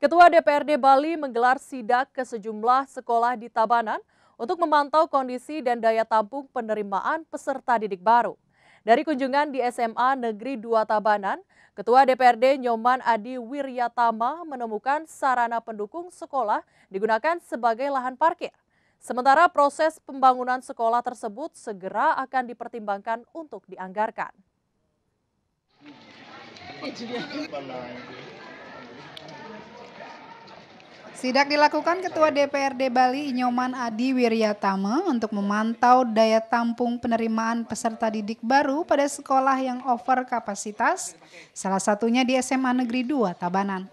Ketua DPRD Bali menggelar sidak ke sejumlah sekolah di Tabanan untuk memantau kondisi dan daya tampung penerimaan peserta didik baru. Dari kunjungan di SMA Negeri 2 Tabanan, Ketua DPRD Nyoman Adi Wiryatama menemukan sarana pendukung sekolah digunakan sebagai lahan parkir. Sementara proses pembangunan sekolah tersebut segera akan dipertimbangkan untuk dianggarkan. Sidak dilakukan Ketua DPRD Bali Inyoman Adi Wiryatama untuk memantau daya tampung penerimaan peserta didik baru pada sekolah yang over kapasitas, salah satunya di SMA Negeri 2 Tabanan.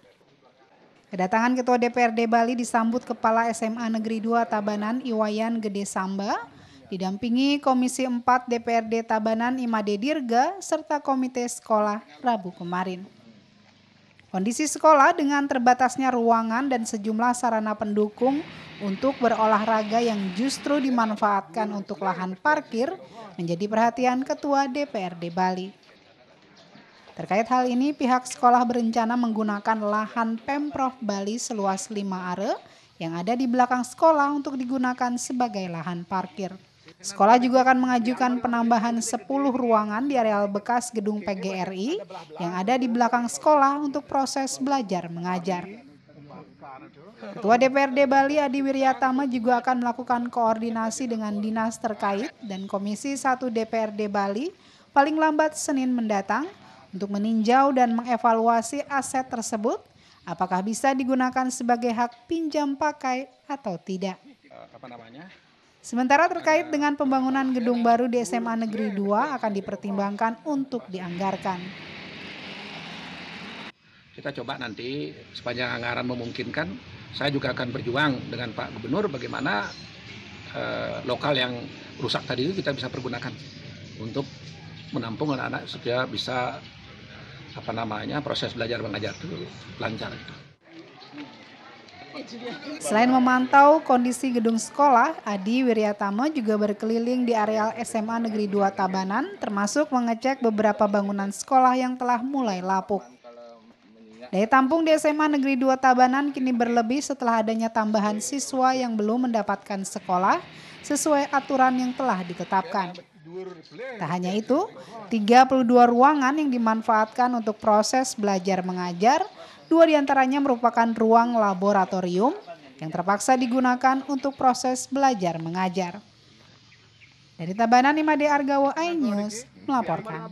Kedatangan Ketua DPRD Bali disambut Kepala SMA Negeri 2 Tabanan Iwayan Gede Samba, didampingi Komisi 4 DPRD Tabanan Imade Dirga serta Komite Sekolah Rabu kemarin. Kondisi sekolah dengan terbatasnya ruangan dan sejumlah sarana pendukung untuk berolahraga yang justru dimanfaatkan untuk lahan parkir menjadi perhatian Ketua DPRD Bali. Terkait hal ini, pihak sekolah berencana menggunakan lahan Pemprov Bali seluas 5 are yang ada di belakang sekolah untuk digunakan sebagai lahan parkir. Sekolah juga akan mengajukan penambahan 10 ruangan di areal bekas gedung PGRI yang ada di belakang sekolah untuk proses belajar mengajar. Ketua DPRD Bali Adi Wiryatama juga akan melakukan koordinasi dengan dinas terkait dan Komisi 1 DPRD Bali paling lambat Senin mendatang untuk meninjau dan mengevaluasi aset tersebut apakah bisa digunakan sebagai hak pinjam pakai atau tidak. Eh, Sementara terkait dengan pembangunan gedung baru di SMA Negeri 2 akan dipertimbangkan untuk dianggarkan. Kita coba nanti sepanjang anggaran memungkinkan, saya juga akan berjuang dengan Pak Gubernur bagaimana eh, lokal yang rusak tadi itu kita bisa pergunakan untuk menampung anak-anak supaya bisa apa namanya proses belajar mengajar itu lancar. Selain memantau kondisi gedung sekolah, Adi Wiryatama juga berkeliling di areal SMA Negeri 2 Tabanan, termasuk mengecek beberapa bangunan sekolah yang telah mulai lapuk. Daya tampung di SMA Negeri 2 Tabanan kini berlebih setelah adanya tambahan siswa yang belum mendapatkan sekolah sesuai aturan yang telah ditetapkan. Tak hanya itu, 32 ruangan yang dimanfaatkan untuk proses belajar mengajar Dua diantaranya merupakan ruang laboratorium yang terpaksa digunakan untuk proses belajar mengajar. Dari Tabanan imade Argawa iNews melaporkan.